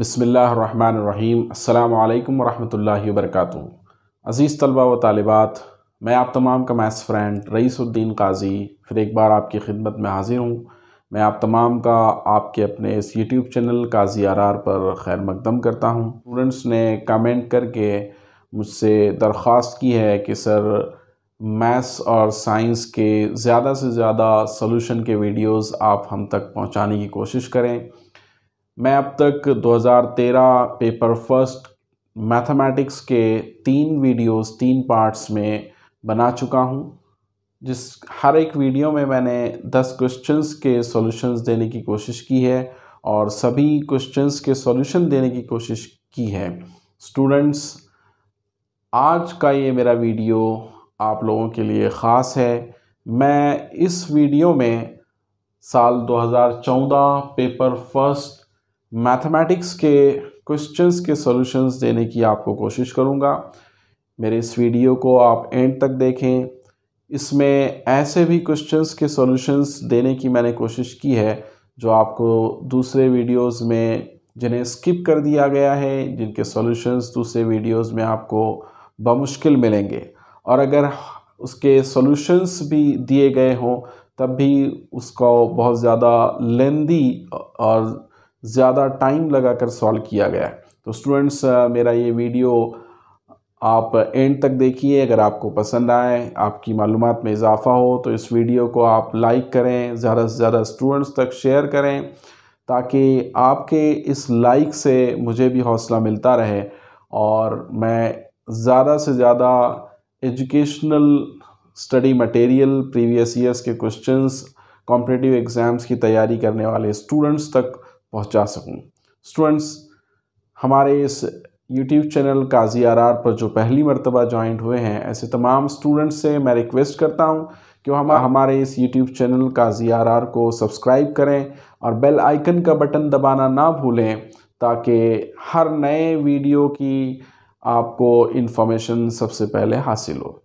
बिसमीम् अल्लाम वरहमल वर्क अज़ीज़ तलबा व तालिबात मैं आप तमाम का मैथ्स फ्रेंड रईसुद्दीन काजी फिर एक बार आपकी खिदमत में हाज़िर हूँ मैं आप तमाम का आपके अपने इस YouTube channel Kazi R R पर खैर मकदम करता हूँ स्टूडेंट्स ने कमेंट करके मुझसे दरख्वास्त की है कि सर मैथ्स और साइंस के ज़्यादा से ज़्यादा सोलूशन के वीडियोज़ आप हम तक पहुँचाने की कोशिश करें मैं अब तक 2013 पेपर फर्स्ट मैथमेटिक्स के तीन वीडियोस तीन पार्ट्स में बना चुका हूं जिस हर एक वीडियो में मैंने 10 क्वेश्चंस के सॉल्यूशंस देने की कोशिश की है और सभी क्वेश्चंस के सॉल्यूशन देने की कोशिश की है स्टूडेंट्स आज का ये मेरा वीडियो आप लोगों के लिए ख़ास है मैं इस वीडियो में साल 2014 पेपर फर्स्ट मैथमेटिक्स के क्वेश्चंस के सॉल्यूशंस देने की आपको कोशिश करूँगा मेरे इस वीडियो को आप एंड तक देखें इसमें ऐसे भी क्वेश्चंस के सॉल्यूशंस देने की मैंने कोशिश की है जो आपको दूसरे वीडियोस में जिन्हें स्किप कर दिया गया है जिनके सॉल्यूशंस दूसरे वीडियोस में आपको बमुश्किल मिलेंगे और अगर उसके सॉल्यूशंस भी दिए गए हों तब भी उसको बहुत ज़्यादा लेंदी और ज़्यादा टाइम लगाकर सॉल्व किया गया है तो स्टूडेंट्स मेरा ये वीडियो आप एंड तक देखिए अगर आपको पसंद आए आपकी मालूम में इजाफ़ा हो तो इस वीडियो को आप लाइक करें ज़्यादा से ज़्यादा स्टूडेंट्स तक शेयर करें ताकि आपके इस लाइक से मुझे भी हौसला मिलता रहे और मैं ज़्यादा से ज़्यादा educational study material previous years के क्वेश्चंस कॉम्पिटिटिव एग्ज़ाम्स की तैयारी करने वाले स्टूडेंट्स तक पहुंचा सकूं स्टूडेंट्स हमारे इस YouTube channel Kazi R R पर जो पहली मरतबा ज्वाइंट हुए हैं ऐसे तमाम स्टूडेंट्स से मैं रिक्वेस्ट करता हूं कि हम हमारे इस YouTube channel Kazi R R को सब्सक्राइब करें और बेल आइकन का बटन दबाना ना भूलें ताकि हर नए वीडियो की आपको इन्फॉर्मेशन सबसे पहले हासिल हो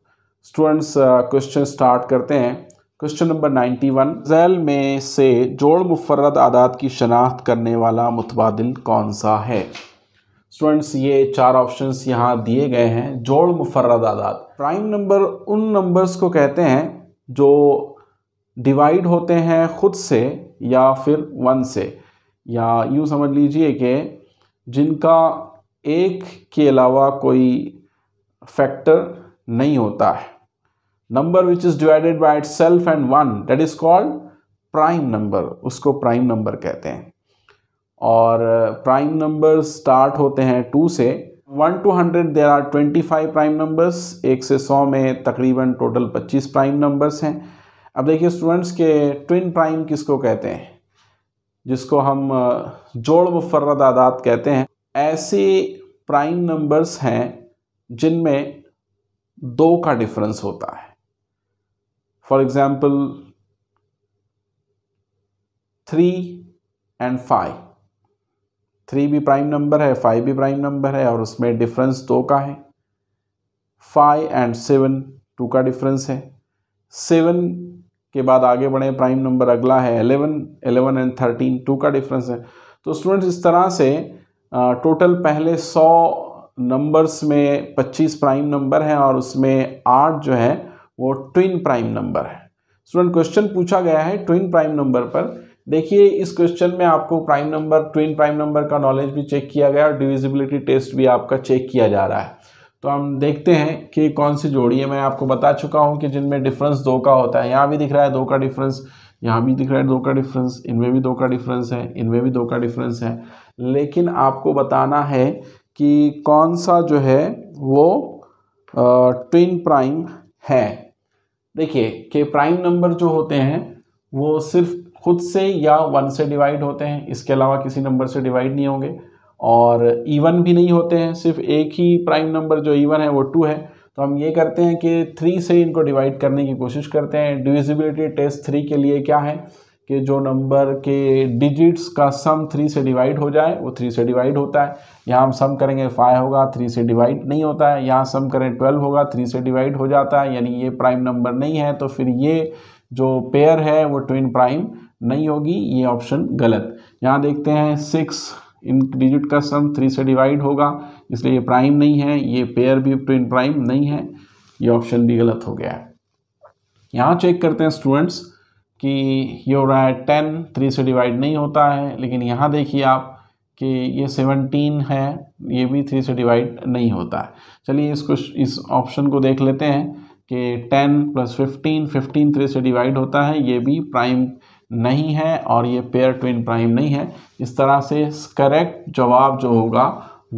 स्टूडेंट्स क्वेश्चन स्टार्ट करते हैं क्वेश्चन नंबर 91 जैल में से जोड़ मुफरद आदात की शनाख्त करने वाला मुतबाद कौन सा है स्टूडेंट्स ये चार ऑप्शंस यहाँ दिए गए हैं जोड़ मुफरद आदात प्राइम नंबर उन नंबर्स को कहते हैं जो डिवाइड होते हैं ख़ुद से या फिर वन से या यूँ समझ लीजिए कि जिनका एक के अलावा कोई फैक्टर नहीं होता है number which is divided by self and one that is called prime number उसको प्राइम नंबर कहते हैं और प्राइम नंबर स्टार्ट होते हैं टू से one two hundred there are twenty five prime numbers एक से सौ में तकरीबन टोटल पच्चीस प्राइम नंबर्स हैं अब देखिए स्टूडेंट्स के ट्विन प्राइम किसको कहते हैं जिसको हम uh, जोड़ मुफरद आदात कहते हैं ऐसे प्राइम नंबर्स हैं जिनमें दो का डिफरेंस होता है for example 3 and five three भी प्राइम नंबर है फाइव भी प्राइम नंबर है और उसमें डिफरेंस दो का है फाइव एंड सेवन टू का डिफरेंस है सेवन के बाद आगे बढ़े प्राइम नंबर अगला है eleven eleven and thirteen two का डिफरेंस है तो स्टूडेंट्स इस तरह से टोटल पहले सौ नंबर्स में पच्चीस प्राइम नंबर हैं और उसमें आठ जो है वो ट्विन प्राइम नंबर है स्टूडेंट क्वेश्चन पूछा गया है ट्विन प्राइम नंबर पर देखिए इस क्वेश्चन में आपको prime number twin prime number का नॉलेज भी चेक किया गया और डिविजिबिलिटी टेस्ट भी आपका चेक किया जा रहा है तो हम देखते हैं कि कौन सी जोड़ी है मैं आपको बता चुका हूँ कि जिनमें डिफरेंस दो का होता है यहाँ भी दिख रहा है दो का डिफरेंस यहाँ भी दिख रहा है दो का डिफरेंस इनमें भी दो का डिफरेंस है इनमें भी दो का डिफरेंस है लेकिन आपको बताना है कि कौन सा जो है वो ट्विन प्राइम है देखिए कि प्राइम नंबर जो होते हैं वो सिर्फ खुद से या वन से डिवाइड होते हैं इसके अलावा किसी नंबर से डिवाइड नहीं होंगे और इवन भी नहीं होते हैं सिर्फ एक ही प्राइम नंबर जो इवन है वो टू है तो हम ये करते हैं कि थ्री से इनको डिवाइड करने की कोशिश करते हैं डिविजिबिलिटी टेस्ट थ्री के लिए क्या है के जो नंबर के डिजिट्स का सम थ्री से डिवाइड हो जाए वो थ्री से डिवाइड होता है यहाँ हम सम करेंगे फाइव होगा थ्री से डिवाइड नहीं होता है यहाँ सम करें ट्वेल्व होगा थ्री से डिवाइड हो जाता है यानी ये प्राइम नंबर नहीं है तो फिर ये जो पेयर है वो ट्विन प्राइम नहीं होगी ये ऑप्शन गलत यहाँ देखते हैं सिक्स इन डिजिट का सम थ्री से डिवाइड होगा इसलिए ये प्राइम नहीं है ये पेयर भी ट्विन प्राइम नहीं है ये ऑप्शन भी गलत हो गया है यहाँ चेक करते हैं स्टूडेंट्स कि ये हो रहा है टेन थ्री से डिवाइड नहीं होता है लेकिन यहाँ देखिए आप कि ये सेवनटीन है ये भी थ्री से डिवाइड नहीं होता है चलिए इसको इस ऑप्शन को देख लेते हैं कि ten plus fifteen fifteen three से डिवाइड होता है ये भी प्राइम नहीं है और ये पेयर ट्विन प्राइम नहीं है इस तरह से करेक्ट जवाब जो होगा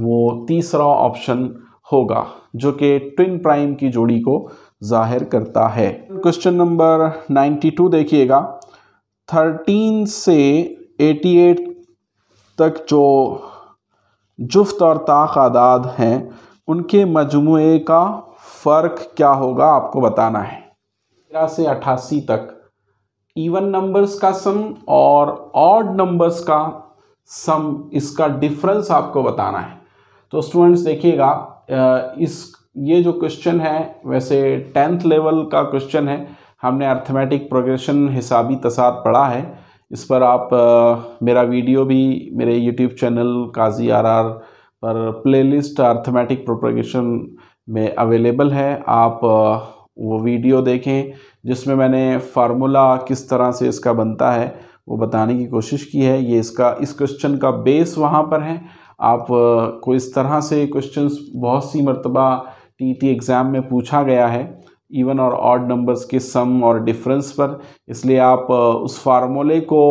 वो तीसरा ऑप्शन होगा जो कि ट्विन प्राइम की जोड़ी को जाहिर करता है क्वेश्चन नंबर 92 देखिएगा 13 से 88 तक जो जुफ्त और ताक आदाद हैं उनके मजमु का फ़र्क क्या होगा आपको बताना है तेरह से अट्ठासी तक इवन नंबर्स का सम और ऑड नंबर्स का सम इसका डिफरेंस आपको बताना है तो स्टूडेंट्स देखिएगा इस ये जो क्वेश्चन है वैसे टेंथ लेवल का क्वेश्चन है हमने अर्थमेटिक प्रोग्रेशन हिसाबी तसाद पढ़ा है इस पर आप आ, मेरा वीडियो भी मेरे YouTube channel Kazi R R पर प्लेलिस्ट अर्थमेटिक प्रोग्रेशन में अवेलेबल है आप आ, वो वीडियो देखें जिसमें मैंने फार्मूला किस तरह से इसका बनता है वो बताने की कोशिश की है ये इसका इस क्वेश्चन का बेस वहाँ पर है आप को इस तरह से क्वेश्चंस बहुत सी मरतबा टी एग्ज़ाम में पूछा गया है इवन और ऑड नंबर्स के सम और डिफरेंस पर इसलिए आप उस फार्मूले को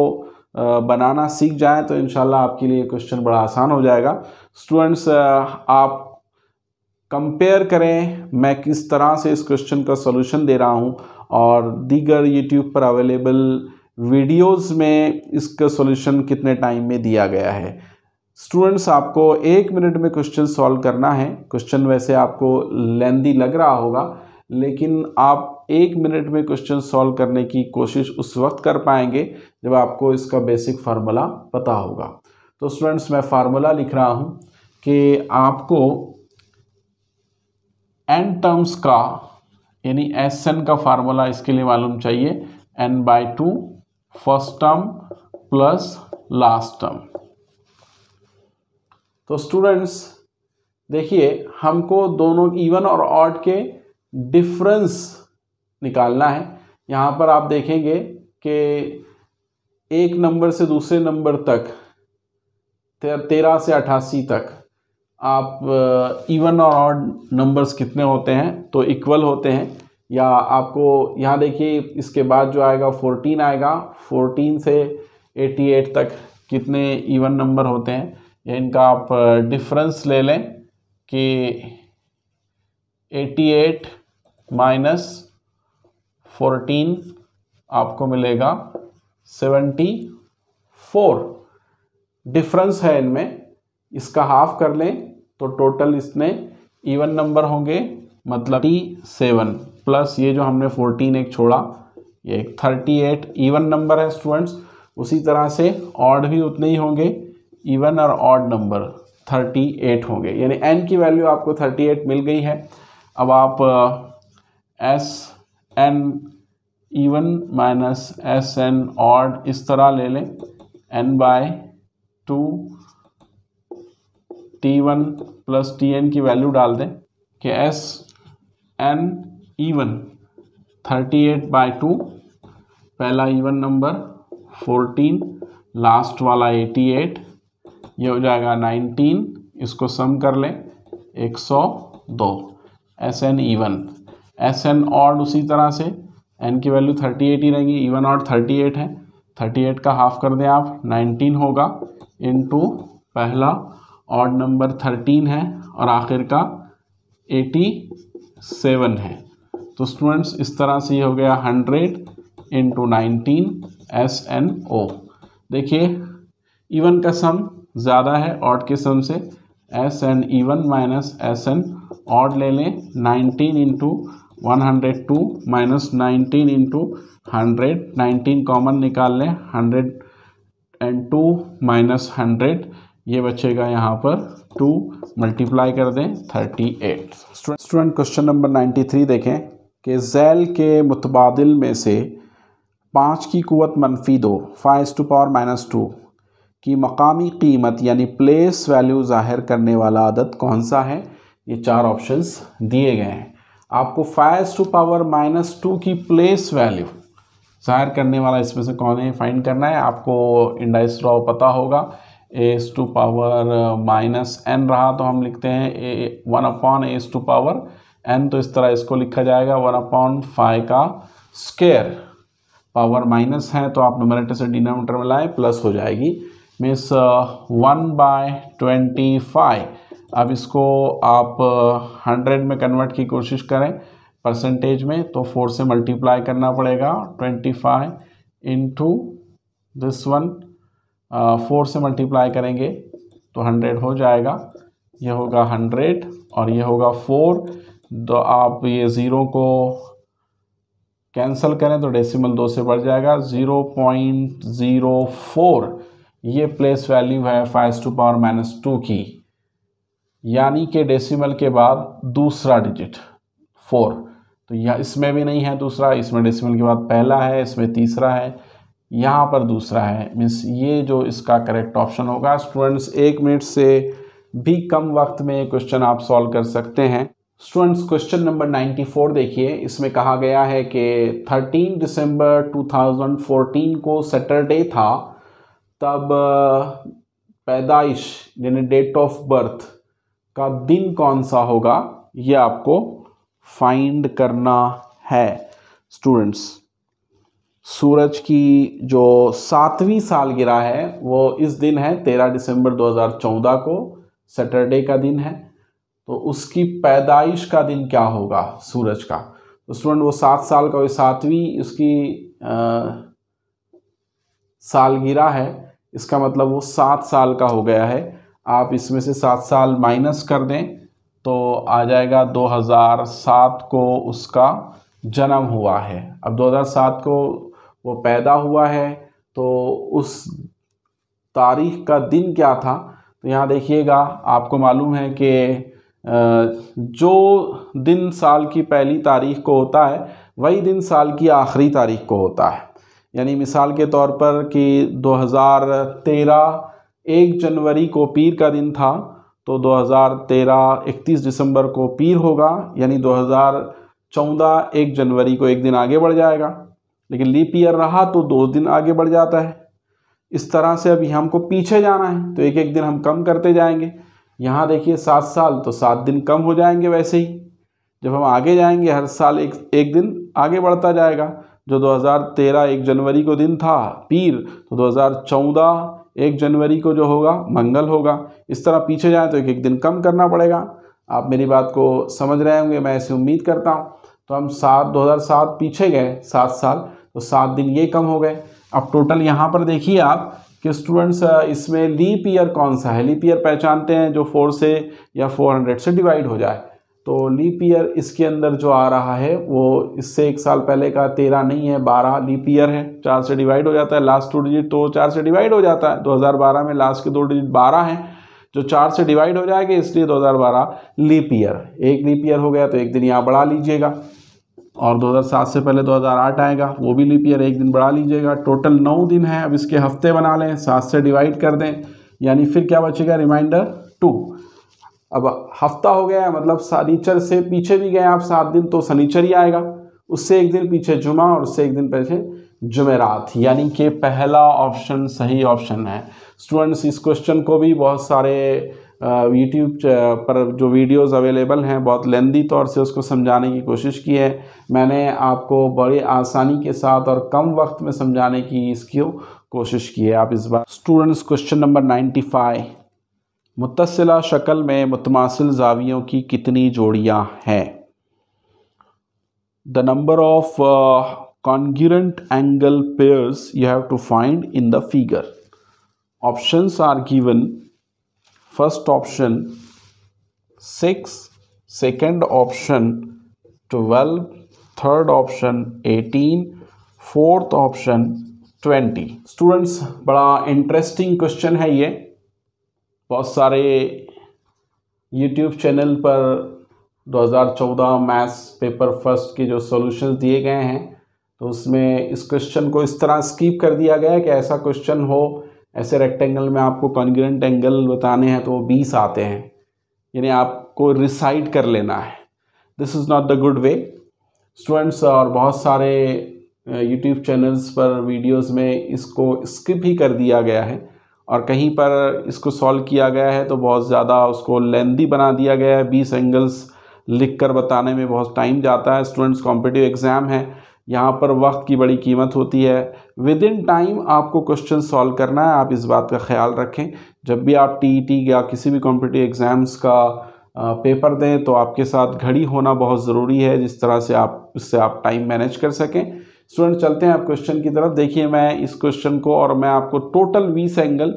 बनाना सीख जाएं तो इन आपके लिए क्वेश्चन बड़ा आसान हो जाएगा स्टूडेंट्स आप कंपेयर करें मैं किस तरह से इस क्वेश्चन का सोल्यूशन दे रहा हूँ और दीगर यूट्यूब पर अवेलेबल वीडियोस में इसका सॉल्यूशन कितने टाइम में दिया गया है स्टूडेंट्स आपको एक मिनट में क्वेश्चन सॉल्व करना है क्वेश्चन वैसे आपको लेंदी लग रहा होगा लेकिन आप एक मिनट में क्वेश्चन सॉल्व करने की कोशिश उस वक्त कर पाएंगे जब आपको इसका बेसिक फार्मूला पता होगा तो स्टूडेंट्स मैं फार्मूला लिख रहा हूँ कि आपको एन टर्म्स का यानी एस एन का फार्मूला इसके लिए मालूम चाहिए n by two first term plus last term तो स्टूडेंट्स देखिए हमको दोनों इवन और ऑड के डिफरेंस निकालना है यहाँ पर आप देखेंगे कि एक नंबर से दूसरे नंबर तक तेरह से अट्ठासी तक आप इवन uh, और ऑड नंबर्स कितने होते हैं तो इक्वल होते हैं या आपको यहाँ देखिए इसके बाद जो आएगा फोर्टीन आएगा फोर्टीन से एटी एट तक कितने इवन नंबर होते हैं या इनका आप डिफरेंस ले लें कि 88 एट माइनस 14 आपको मिलेगा 74 डिफरेंस है इनमें इसका हाफ कर लें तो टोटल इसमें इवन नंबर होंगे मतलब टी सेवन प्लस ये जो हमने फोर्टीन एक छोड़ा ये थर्टी एट इवन नंबर है स्टूडेंट्स उसी तरह से ऑड भी उतने ही होंगे इवन और ऑड नंबर 38 होंगे यानी एन की वैल्यू आपको 38 मिल गई है अब आप S n even minus S n odd इस तरह ले लें n by two T one plus T n की वैल्यू डाल दें कि S n even thirty eight by two पहला इवन नंबर 14 लास्ट वाला एटी एट ये हो जाएगा नाइनटीन इसको सम कर लें एक सौ दो S n even S n odd उसी तरह से एन की वैल्यू थर्टी एट ही रहेगी इवन ऑड थर्टी एट है थर्टी एट का हाफ कर दें आप नाइनटीन होगा इनटू पहला ऑड नंबर थर्टीन है और आखिर का एटी सेवन है तो स्टूडेंट्स इस तरह से ये हो गया hundred two nineteen S n O देखिए इवन का सम ज़्यादा है ऑड के सम से S n even minus S n odd ले लें nineteen into one hundred two minus nineteen into hundred nineteen common निकाल लें hundred and two minus hundred ये बचेगा यहाँ पर टू मल्टीप्लाई कर दें thirty eight student question number ninety three देखें कि जैल के मुतबादल में से पाँच की कुत मनफी दो five two power minus two कि मकामी कीमत यानी प्लेस वैल्यू ज़ाहिर करने वाला आदत कौन सा है ये चार ऑप्शंस दिए गए हैं आपको five two power minus two की प्लेस वैल्यू ज़ाहिर करने वाला इसमें से कौन है फाइंड करना है आपको इंडाइस रॉ पता होगा S two power minus n रहा तो हम लिखते हैं A one upon S two power n तो इस तरह इसको लिखा जाएगा वन अपॉन फाइव का स्केयर पावर माइनस है तो आप नोमिनेटर से डिनोमीटर में लाए प्लस हो जाएगी means one by twenty five अब इसको आप हंड्रेड uh, में कन्वर्ट की कोशिश करें परसेंटेज में तो फोर से मल्टीप्लाई करना पड़ेगा twenty five into this one four से मल्टीप्लाई करेंगे तो हंड्रेड हो जाएगा ये होगा हंड्रेड और ये होगा फोर तो आप ये ज़ीरो को कैंसिल करें तो डेसिमल दो से बढ़ जाएगा ज़ीरो पॉइंट ज़ीरो फोर ये प्लेस वैल्यू है five two power minus two की यानी कि डेसिमल के बाद दूसरा डिजिट फोर तो यह इसमें भी नहीं है दूसरा इसमें डेसिमल के बाद पहला है इसमें तीसरा है यहाँ पर दूसरा है मीन्स ये जो इसका करेक्ट ऑप्शन होगा स्टूडेंट्स एक मिनट से भी कम वक्त में क्वेश्चन आप सॉल्व कर सकते हैं स्टूडेंट्स क्वेश्चन नंबर 94 देखिए इसमें कहा गया है कि 13 दिसंबर 2014 को सैटरडे था तब पैदाइश यानी डेट ऑफ बर्थ का दिन कौन सा होगा ये आपको फाइंड करना है स्टूडेंट्स सूरज की जो सातवीं सालगिरह है वो इस दिन है तेरह दिसंबर 2014 को सैटरडे का दिन है तो उसकी पैदाइश का दिन क्या होगा सूरज का तो स्टूडेंट वो सात साल का सातवीं उसकी सालगिरह है इसका मतलब वो सात साल का हो गया है आप इसमें से सात साल माइनस कर दें तो आ जाएगा 2007 को उसका जन्म हुआ है अब 2007 को वो पैदा हुआ है तो उस तारीख का दिन क्या था तो यहाँ देखिएगा आपको मालूम है कि जो दिन साल की पहली तारीख को होता है वही दिन साल की आखिरी तारीख को होता है यानी मिसाल के तौर पर कि 2013 एक जनवरी को पीर का दिन था तो 2013 31 दिसंबर को पीर होगा यानी 2014 एक जनवरी को एक दिन आगे बढ़ जाएगा लेकिन लीप ईयर रहा तो दो दिन आगे बढ़ जाता है इस तरह से अभी हमको पीछे जाना है तो एक एक दिन हम कम करते जाएंगे यहाँ देखिए सात साल तो सात दिन कम हो जाएंगे वैसे ही जब हम आगे जाएंगे हर साल एक एक दिन आगे बढ़ता जाएगा जो 2013 एक जनवरी को दिन था पीर तो 2014 एक जनवरी को जो होगा मंगल होगा इस तरह पीछे जाएँ तो एक एक दिन कम करना पड़ेगा आप मेरी बात को समझ रहे होंगे मैं ऐसे उम्मीद करता हूँ तो हम सात दो हज़ार सात पीछे गए सात साल तो सात दिन ये कम हो गए अब टोटल यहाँ पर देखिए आप कि स्टूडेंट्स इसमें लीप ईयर कौन सा है लीप ईयर पहचानते हैं जो फोर से या फोर हंड्रेड से डिवाइड हो जाए तो लीप ईयर इसके अंदर जो आ रहा है वो इससे एक साल पहले का तेरह नहीं है बारह लीप ईयर है चार से डिवाइड हो जाता है लास्ट टू डिजिट तो चार से डिवाइड हो जाता है 2012 में लास्ट के दो डिजिट बारह हैं जो चार से डिवाइड हो जाएगा इसलिए 2012 लीप ईयर एक लीप ईयर हो गया तो एक दिन यहाँ बढ़ा लीजिएगा और 2007 से पहले 2008 आएगा वो भी लीप ईयर एक दिन बढ़ा लीजिएगा टोटल नौ दिन है अब इसके हफ्ते बना लें सात से डिवाइड कर दें यानी फिर क्या बचेगा रिमाइंडर टू अब हफ्ता हो गया है मतलब शनिचर से पीछे भी गए आप सात दिन तो शनिचर ही आएगा उससे एक दिन पीछे जुमा और उससे एक दिन पीछे जुमेरात यानी कि पहला ऑप्शन सही ऑप्शन है स्टूडेंट्स इस क्वेश्चन को भी बहुत सारे यूट्यूब पर जो वीडियोस अवेलेबल हैं बहुत लेंदी तौर से उसको समझाने की कोशिश की है मैंने आपको बड़े आसानी के साथ और कम वक्त में समझाने की इसकी कोशिश की है आप इस बार स्टूडेंट्स क्वेश्चन नंबर नाइन्टी मुतसला शक्ल में मुतमासिल जावियों की कितनी जोड़ियाँ हैं the number of congruent angle pairs you have to find in the figure option are given first option six second option twelve third option eighteen fourth option twenty students बड़ा इंटरेस्टिंग क्वेश्चन है ये बहुत सारे यूट्यूब चैनल पर 2014 maths paper first के जो solutions दिए गए हैं तो उसमें इस क्वेश्चन को इस तरह स्कीप कर दिया गया है कि ऐसा क्वेश्चन हो ऐसे रेक्टेंगल में आपको कॉन्ग्रेंट एंगल बताने हैं तो वो बीस आते हैं यानी आपको रिसाइड कर लेना है this is not the good way students और बहुत सारे यूट्यूब uh, चैनल्स पर वीडियोस में इसको स्किप ही कर दिया गया है और कहीं पर इसको सॉल्व किया गया है तो बहुत ज़्यादा उसको लेंदी बना दिया गया है बीस एंगल्स लिख कर बताने में बहुत टाइम जाता है स्टूडेंट्स कॉम्पिटिव एग्ज़ाम है यहाँ पर वक्त की बड़ी कीमत होती है विद इन टाइम आपको क्वेश्चन सॉल्व करना है आप इस बात का ख्याल रखें जब भी आप टी टी e या किसी भी कॉम्पिटिव एग्ज़ाम्स का पेपर दें तो आपके साथ घड़ी होना बहुत ज़रूरी है जिस तरह से आप इससे आप टाइम मैनेज कर सकें स्टूडेंट चलते हैं आप क्वेश्चन की तरफ देखिए मैं इस क्वेश्चन को और मैं आपको टोटल बीस एंगल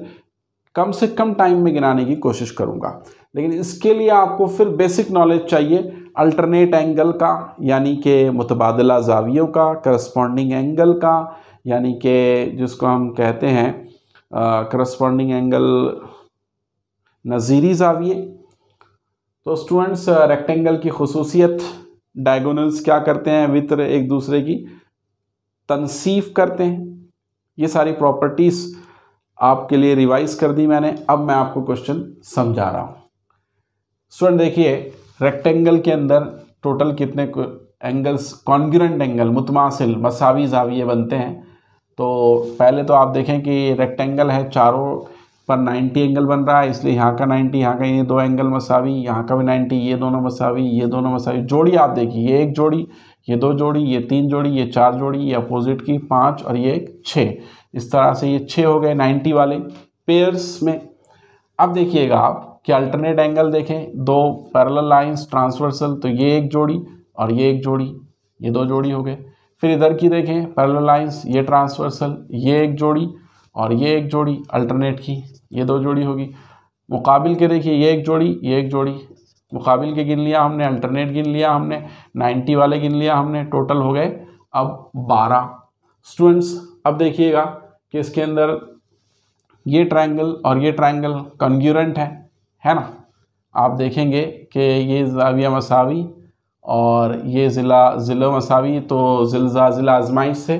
कम से कम टाइम में गिनाने की कोशिश करूंगा लेकिन इसके लिए आपको फिर बेसिक नॉलेज चाहिए अल्टरनेट एंगल का यानी कि मुतबादला जावियों का करस्पॉन्डिंग एंगल का यानी कि जिसको हम कहते हैं करस्पॉन्डिंग एंगल नज़ीरी जाविये तो स्टूडेंट्स रेक्टेंगल की खसूसियत डायगोनल्स क्या करते हैं वितर एक दूसरे की तनसीफ करते हैं ये सारी प्रॉपर्टीज़ आपके लिए रिवाइज कर दी मैंने अब मैं आपको क्वेश्चन समझा रहा हूँ स्वर्ण देखिए रेक्टेंगल के अंदर टोटल कितने एंगल्स कॉन्ग्रेंट एंगल मुतमासिल मसावी जाविये बनते हैं तो पहले तो आप देखें कि रेक्टेंगल है चारों पर 90 एंगल बन रहा है इसलिए यहाँ का 90 यहाँ का ये दो एंगल मसावी यहाँ का भी 90 ये दोनों मसावी ये दोनों मसावी जोड़ी आप देखिए ये एक जोड़ी ये दो जोड़ी ये तीन जोड़ी ये चार जोड़ी ये अपोजिट की पाँच और ये छः इस तरह से ये छः हो गए नाइन्टी वाले पेयर्स में अब देखिएगा आप कि अल्टरनेट एंगल देखें दो पैरल लाइन्स ट्रांसवर्सल तो ये एक जोड़ी और ये एक जोड़ी ये दो जोड़ी हो गए फिर इधर की देखें पैरल लाइन्स ये ट्रांसवर्सल ये एक जोड़ी और ये एक जोड़ी अल्टरनेट की ये दो जोड़ी होगी मुकाबिल के देखिए ये एक जोड़ी ये एक जोड़ी मुकाबिल के गिन लिया हमने अल्टरनेट गिन लिया हमने नाइन्टी वाले गिन लिया हमने टोटल हो गए अब बारह स्टूडेंट्स अब देखिएगा कि इसके अंदर ये ट्रायंगल और ये ट्रायंगल कन्ग्यूरेंट है है ना आप देखेंगे कि ये जाविया मसावी और ये ज़िला ज़िलो मसावी तो जिलजा ज़िला आजमाइश से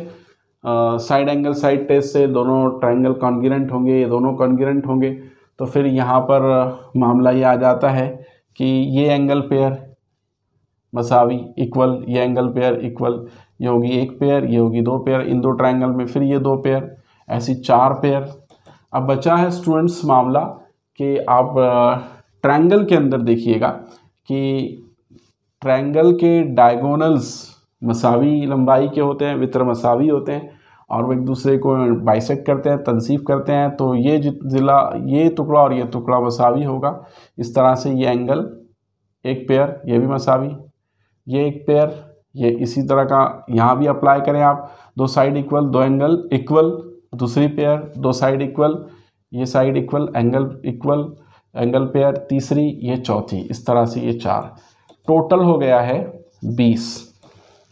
साइड एंगल साइड टेस्ट से दोनों ट्रायंगल कॉन्ग्रेंट होंगे ये दोनों कॉन्ग्रेंट होंगे तो फिर यहाँ पर मामला ये आ जाता है कि ये एंगल पेयर मसावी इक्वल ये एंगल पेयर इक्वल ये होगी एक पेयर ये होगी दो पेयर इन दो ट्राइंगल में फिर ये दो पेयर ऐसी चार पेयर अब बचा है स्टूडेंट्स मामला कि आप ट्राइंगल के अंदर देखिएगा कि ट्राइंगल के डायगोनल्स मसावी लंबाई के होते हैं वितर मसावी होते हैं और वो एक दूसरे को बाइसेक करते हैं तनसीफ करते हैं तो ये ज़िला ये टुकड़ा और ये टुकड़ा मसावी होगा इस तरह से ये एंगल एक पेयर ये भी मसावी ये एक पेयर ये इसी तरह का यहाँ भी अप्लाई करें आप दो साइड इक्वल दो एंगल इक्वल दूसरी पेयर दो साइड इक्वल ये side equal angle equal angle pair तीसरी ये चौथी इस तरह से ये चार टोटल हो गया है बीस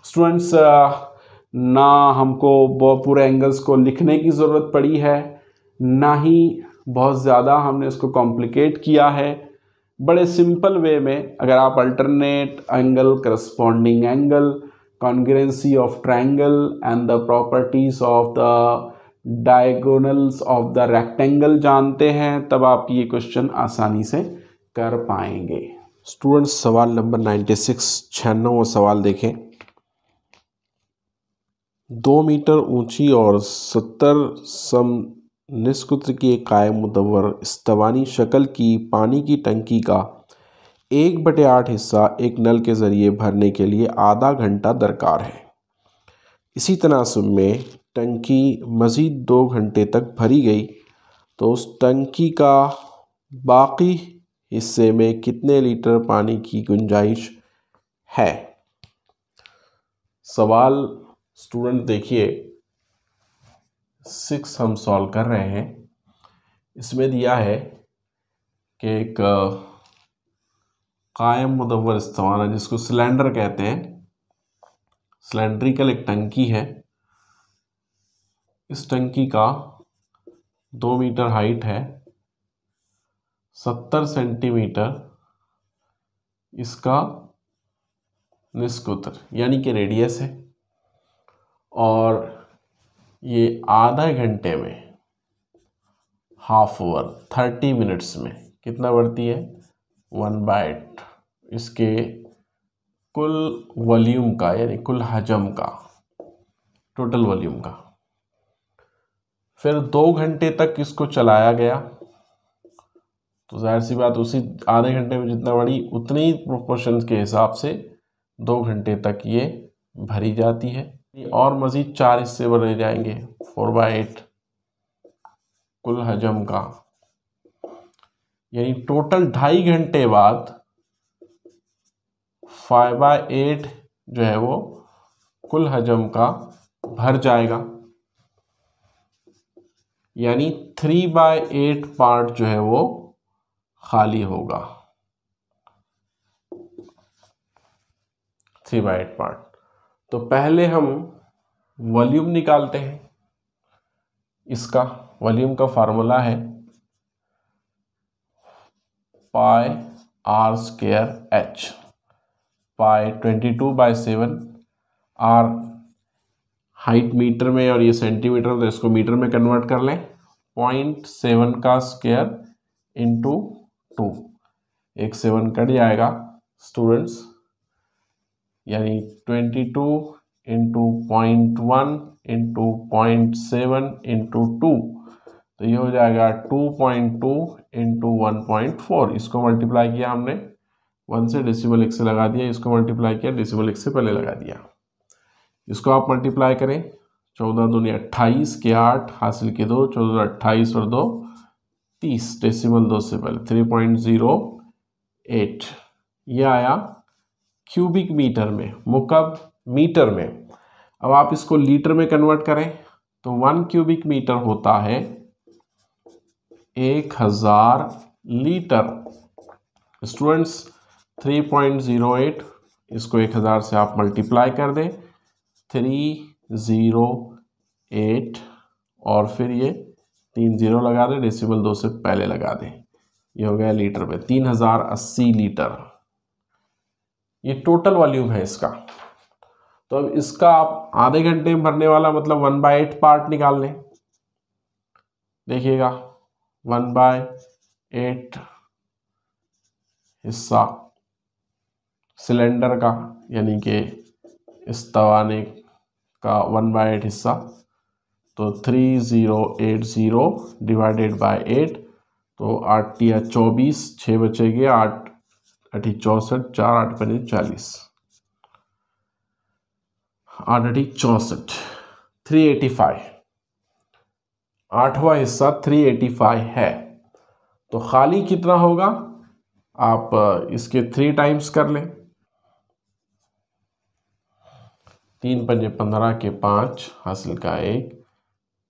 स्टूडेंट्स ना हमको पूरे एंगल्स को लिखने की ज़रूरत पड़ी है ना ही बहुत ज़्यादा हमने इसको कॉम्प्लिकेट किया है बड़े सिंपल वे में अगर आप alternate angle corresponding angle congruency of triangle and the properties of the diagonals of the rectangle जानते हैं तब आप ये क्वेश्चन आसानी से कर पाएंगे स्टूडेंट्स सवाल नंबर 96 छियानवे सवाल देखें दो मीटर ऊंची और सत्तर सम समनिष्कृत के कायम मुतवर इस्तवानी शक्ल की पानी की टंकी का एक बटे आठ हिस्सा एक नल के ज़रिए भरने के लिए आधा घंटा दरकार है इसी तनासब में टंकी मज़ीद दो घंटे तक भरी गई तो उस टंकी का बाकी हिस्से में कितने लीटर पानी की गुंजाइश है सवाल स्टूडेंट देखिए सिक्स हम सॉल्व कर रहे हैं इसमें दिया है कि एक कायम मुदवर इस्तेमाल है जिसको सिलेंडर कहते हैं सिलेंड्रिकल एक टंकी है इस टंकी का दो मीटर हाइट है सत्तर सेंटीमीटर इसका निस्कुतर यानी कि रेडियस है और ये आधा घंटे में हाफ ओवर थर्टी मिनट्स में कितना बढ़ती है वन बाइट इसके कुल वॉल्यूम का यानी कुल हजम का टोटल वॉल्यूम का फिर दो घंटे तक इसको चलाया गया तो जाहिर सी बात उसी आधे घंटे में जितना बढ़ी उतनी प्रोपोर्शन के हिसाब से दो घंटे तक ये भरी जाती है और मज़ीद चार हिस्से बने जाएंगे फोर बाई एट कुल हजम का यानी टोटल ढाई घंटे बाद फाइव बाई एट जो है वो कुल हजम का भर जाएगा यानी थ्री बाय एट पार्ट जो है वो खाली होगा थ्री बाय एट पार्ट तो पहले हम वॉल्यूम निकालते हैं इसका वॉल्यूम का फार्मूला है pi r square h pi twenty two by seven r height metre में और ये सेंटीमीटर तो इसको मीटर में कन्वर्ट कर लें पॉइंट सेवन का स्केयर इंटू टू एक सेवन कट जाएगा स्टूडेंट्स यानी twenty two into point one into point seven into two तो ये हो जाएगा two point two into one point four इसको मल्टीप्लाई किया हमने वन से डेसिबल एक से लगा दिया इसको मल्टीप्लाई किया डेसिबल एक से पहले लगा दिया इसको आप मल्टीप्लाई करें चौदह दूनी अट्ठाईस के आठ हासिल के दो चौदह अट्ठाईस और दो तीस डेसिमल दो से पहले थ्री पॉइंट ज़ीरो एट ये आया क्यूबिक मीटर में मुकब मीटर में अब आप इसको लीटर में कन्वर्ट करें तो वन क्यूबिक मीटर होता है एक हज़ार litre students three point zero eight इसको एक हज़ार से आप मल्टीप्लाई कर दें थ्री ज़ीरो एट और फिर ये तीन ज़ीरो लगा दें डेसिमल दो से पहले लगा दें ये हो गया लीटर में तीन हज़ार अस्सी लीटर ये टोटल वॉल्यूम है इसका तो अब इसका आप आधे घंटे में भरने वाला मतलब वन बाय एट पार्ट निकाल लें देखिएगा वन बाय एट हिस्सा सिलेंडर का यानी कि इस तवाने का वन बाय एट हिस्सा तो three zero eight zero divided by eight तो आठ या चौबीस छः बचेंगे आठ अठी चौंसठ चार आठ पंजे चालीस आठ अठी चौंसठ थ्री एटी फाइव आठवां हिस्सा थ्री एटी फाइव है तो खाली कितना होगा आप इसके थ्री टाइम्स कर लें तीन पंजे पंद्रह के पाँच हासिल का एक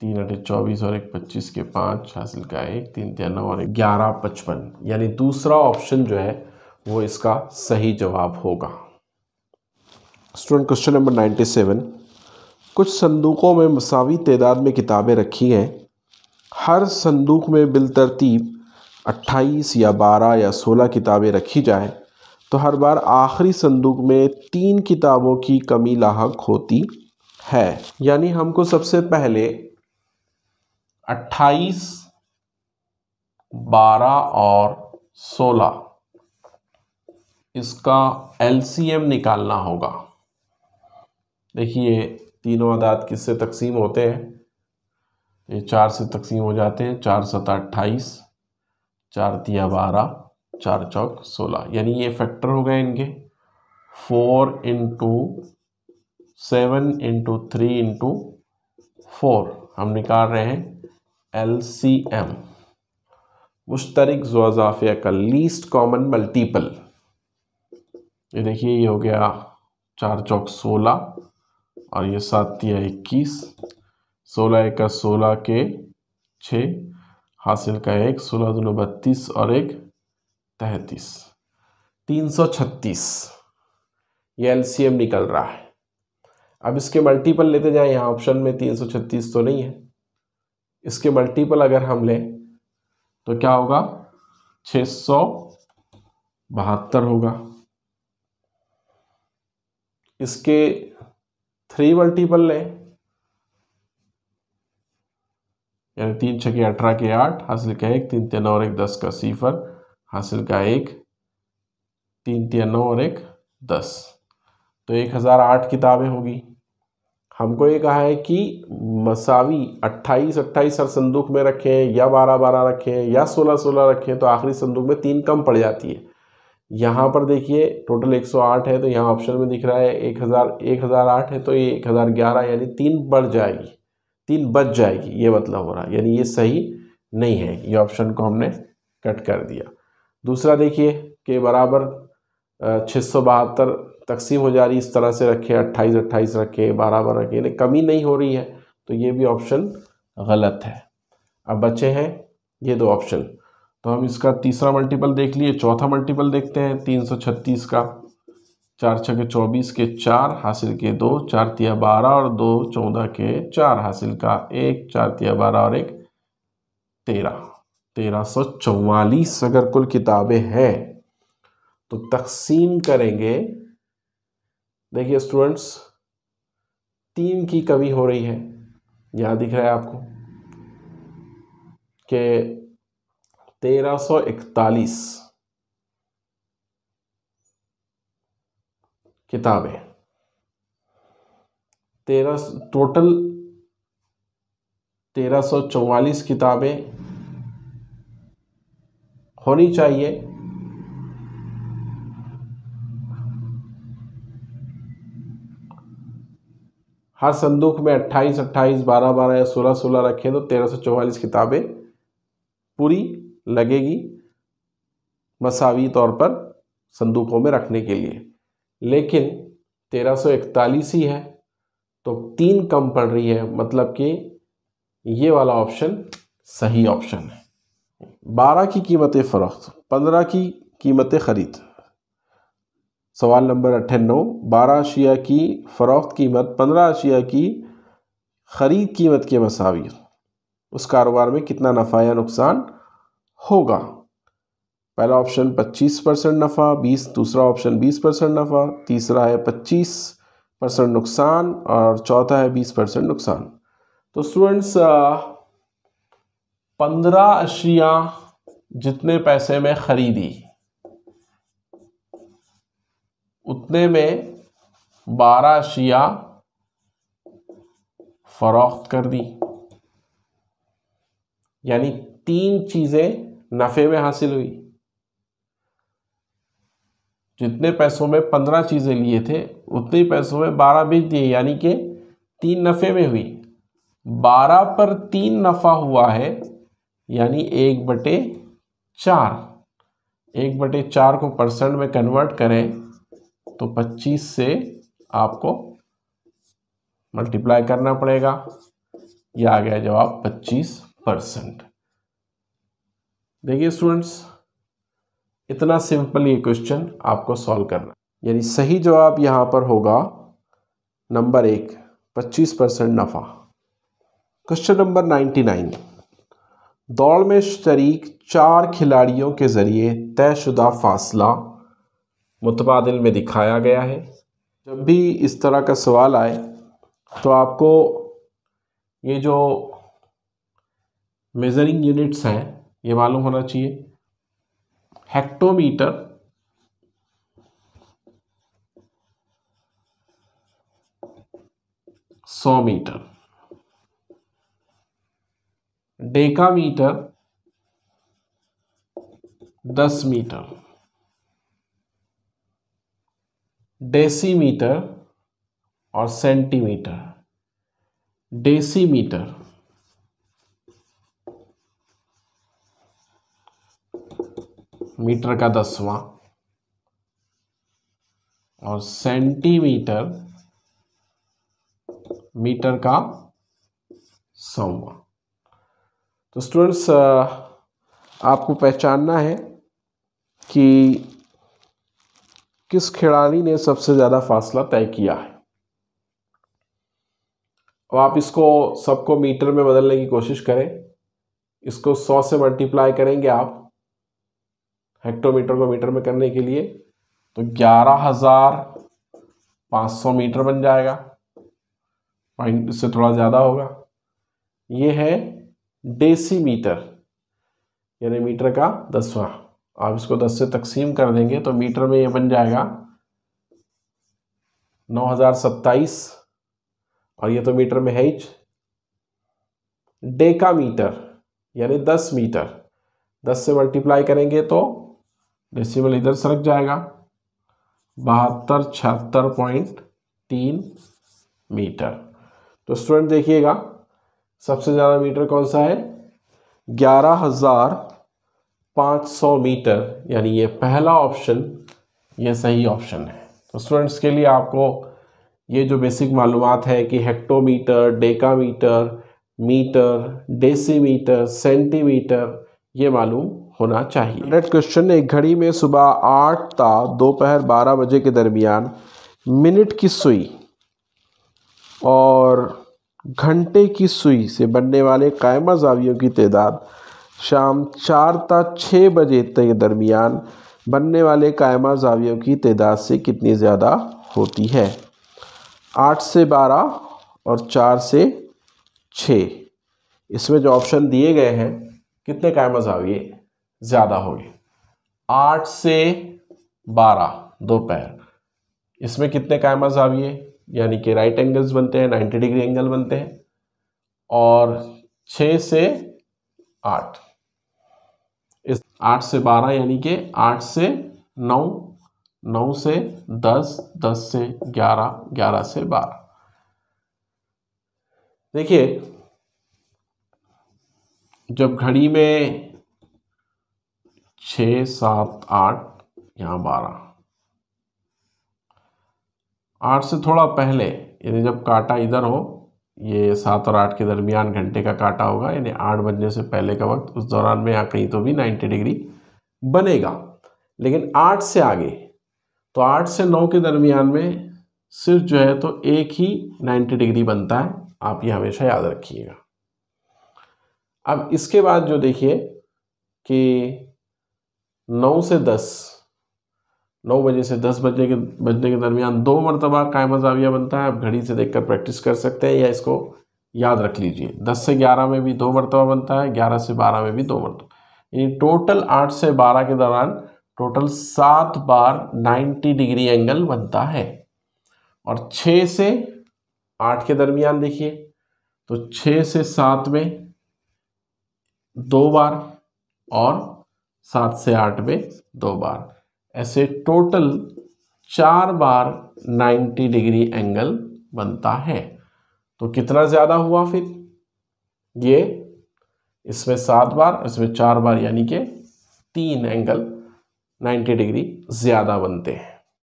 तीन अठे चौबीस और एक पच्चीस के पाँच हासिल का एक तीन तिरानवे और एक ग्यारह पचपन यानी दूसरा ऑप्शन जो है वो इसका सही जवाब होगा स्टूडेंट क्वेश्चन नंबर 97 कुछ संदूकों में मसावी तदाद में किताबें रखी हैं हर संदूक में बिलतरतीब 28 या 12 या 16 किताबें रखी जाए तो हर बार आखिरी संदूक में तीन किताबों की कमी लाक होती है यानी हमको सबसे पहले 28, 12 और सोलह इसका एलसीएम निकालना होगा देखिए तीनों आदात किससे तकसीम होते हैं ये चार से तकसीम हो जाते हैं चार सता अट्ठाईस चार तिया बारह चार चौक सोलह यानी ये फैक्टर हो गए इनके four into seven into three into four हम निकाल रहे हैं एल सी एम मुश्तरक जो अजाफिया का लीस्ट कॉमन मल्टीपल ये देखिए ये हो गया चार चौक सोलह और ये सात या इक्कीस सोलह एक का सोलह के छः हासिल का एक सोलह दोनों बत्तीस और एक तैतीस तीन सौ छत्तीस ये एल निकल रहा है अब इसके मल्टीपल लेते जाएं यहाँ ऑप्शन में तीन सौ छत्तीस तो नहीं है इसके मल्टीपल अगर हम लें तो क्या होगा छः सौ बहत्तर होगा इसके थ्री मल्टीपल लें यानी तीन छः के अठारह के आठ हासिल का एक तीन तीन नौ और एक दस का सिफर हासिल का एक तीन तीन नौ और एक दस तो एक हज़ार आठ किताबें होगी हमको ये कहा है कि मसावी अट्ठाईस अट्ठाईस हर संदूक में रखें या बारह बारह रखें या सोलह सोलह रखें तो आखिरी संदूक में तीन कम पड़ जाती है यहाँ हम्म। पर देखिए टोटल 108 है तो यहाँ ऑप्शन में दिख रहा है एक हज़ार एक हज़ार आठ है तो ये एक हज़ार ग्यारह यानी तीन बढ़ जाएगी तीन बच जाएगी ये मतलब हो रहा है यानी ये सही नहीं है ये ऑप्शन को हमने कट कर दिया दूसरा देखिए के बराबर छः सौ बहत्तर तकसीम हो जा रही इस तरह से रखे अट्ठाईस अट्ठाईस रखे बारह बारह रखे यानी कमी नहीं हो रही है तो ये भी ऑप्शन गलत है अब बचे हैं ये दो ऑप्शन तो हम इसका तीसरा मल्टीपल देख लिए चौथा मल्टीपल देखते हैं तीन सौ छत्तीस का चार छः के चौबीस के चार हासिल के दो चार तिया बारह और दो चौदह के चार हासिल का एक चार तिया बारह और एक तेरह तेरह सौ चौवालीस अगर कुल किताबें हैं तो तकसीम करेंगे देखिए स्टूडेंट्स तीन की कमी हो रही है यहाँ दिख रहा है आपको कि तेरह सौ इकतालीस किताबें तेरह टोटल तेरह सौ चौवालीस किताबें होनी चाहिए हर संदूक में अट्ठाईस अट्ठाईस बारह बारह या सोलह सोलह रखें तो तेरह सौ चौवालीस किताबें पूरी लगेगी मसावी तौर पर संदूकों में रखने के लिए लेकिन तेरह सौ इकतालीस ही है तो तीन कम पड़ रही है मतलब कि ये वाला ऑप्शन सही ऑप्शन है बारह की कीमतें फ़रोख्त पंद्रह की कीमतें ख़रीद सवाल नंबर अट्ठानवे बारह अशिया की फ़रोख्त कीमत पंद्रह अशिया की ख़रीद कीमत के मसावी उस कारोबार में कितना नफ़ा या नुकसान होगा पहला ऑप्शन 25 परसेंट नफ़ा 20 दूसरा ऑप्शन 20 परसेंट नफ़ा तीसरा है 25 परसेंट नुकसान और चौथा है 20 परसेंट नुकसान तो स्टूडेंट्स पंद्रह अशिया जितने पैसे में ख़रीदी उतने में बारह अशिया फ़रोख्त कर दी यानी तीन चीज़ें नफ़े में हासिल हुई जितने पैसों में पंद्रह चीज़ें लिए थे उतने पैसों में बारह बेच दिए यानी कि तीन नफ़े में हुई बारह पर तीन नफ़ा हुआ है यानी एक बटे चार एक बटे चार को परसेंट में कन्वर्ट करें तो पच्चीस से आपको मल्टीप्लाई करना पड़ेगा यह आ गया जवाब पच्चीस परसेंट देखिए स्टूडेंट्स इतना सिंपल ये क्वेश्चन आपको सॉल्व करना यानी सही जवाब यहाँ पर होगा नंबर एक पच्चीस परसेंट नफ़ा क्वेश्चन नंबर नाइन्टी नाइन दौड़ में शरीक चार खिलाड़ियों के ज़रिए तयशुदा फासला मुतबादल में दिखाया गया है जब भी इस तरह का सवाल आए तो आपको ये जो मेज़रिंग यूनिट्स हैं ये मालूम होना चाहिए हेक्टोमीटर सौ मीटर डेका मीटर दस मीटर डेसीमीटर और सेंटीमीटर डेसीमीटर मीटर का दसवां और सेंटीमीटर मीटर का सौवा तो स्टूडेंट्स आपको पहचानना है कि किस खिलाड़ी ने सबसे ज़्यादा फासला तय किया है अब आप इसको सबको मीटर में बदलने की कोशिश करें इसको 100 से मल्टीप्लाई करेंगे आप हेक्टोमीटर को मीटर में करने के लिए तो ग्यारह हजार पाँच सौ मीटर बन जाएगा पॉइंट इससे थोड़ा ज़्यादा होगा ये है डेसी मीटर यानी मीटर का दसवा आप इसको दस से तकसीम कर देंगे तो मीटर में ये बन जाएगा नौ हज़ार सत्ताईस और ये तो मीटर में है डेका मीटर यानी दस मीटर दस से मल्टीप्लाई करेंगे तो डेसिबल इधर सरक जाएगा बहत्तर छहत्तर पॉइंट तीन मीटर तो स्टूडेंट देखिएगा सबसे ज़्यादा मीटर कौन सा है ग्यारह हज़ार पाँच सौ मीटर यानी ये पहला ऑप्शन ये सही ऑप्शन है तो स्टूडेंट्स के लिए आपको ये जो बेसिक मालूम है कि hectometre decametre metre decimetre centimetre ये मालूम होना चाहिए नेक्स्ट क्वेश्चन एक घड़ी में सुबह आठ ता दोपहर बारह बजे के दरमियान मिनट की सुई और घंटे की सुई से बनने वाले कायमा जावियों की तदाद शाम चार ता छः बजे के दरमियान बनने वाले कायमा जावियों की तदाद से कितनी ज़्यादा होती है आठ से बारह और चार से छः इसमें जो ऑप्शन दिए गए हैं कितने कायमा जाविए ज़्यादा होगी आठ से बारह दोपहर इसमें कितने कायमा जाविए यानी कि राइट एंगल्स बनते हैं नाइन्टी डिग्री एंगल बनते हैं और छः से आठ इस आठ से बारह यानी कि आठ से नौ नौ से दस दस से ग्यारह ग्यारह से बारह देखिए जब घड़ी में छः सात आठ यहाँ बारह आठ से थोड़ा पहले यानी जब काटा इधर हो ये सात और आठ के दरमियान घंटे का काटा होगा यानी आठ बजने से पहले का वक्त उस दौरान में यहाँ कहीं तो भी नाइन्टी डिग्री बनेगा लेकिन आठ से आगे तो आठ से नौ के दरमियान में सिर्फ जो है तो एक ही नाइन्टी डिग्री बनता है आप ये हमेशा याद रखिएगा अब इसके बाद जो देखिए कि नौ से दस नौ बजे से दस बजे के बजने के दरमियान दो मरतबा कायम जाविया बनता है आप घड़ी से देखकर प्रैक्टिस कर सकते हैं या इसको याद रख लीजिए दस से ग्यारह में भी दो मरतबा बनता है ग्यारह से बारह में भी दो मरतबा यानी टोटल आठ से बारह के दौरान टोटल सात बार नाइन्टी डिग्री एंगल बनता है और छः से आठ के दरमियान देखिए तो छः से सात में दो बार और सात से आठ में दो बार ऐसे टोटल चार बार 90 डिग्री एंगल बनता है तो कितना ज़्यादा हुआ फिर ये इसमें सात बार इसमें चार बार यानी कि तीन एंगल 90 डिग्री ज़्यादा बनते हैं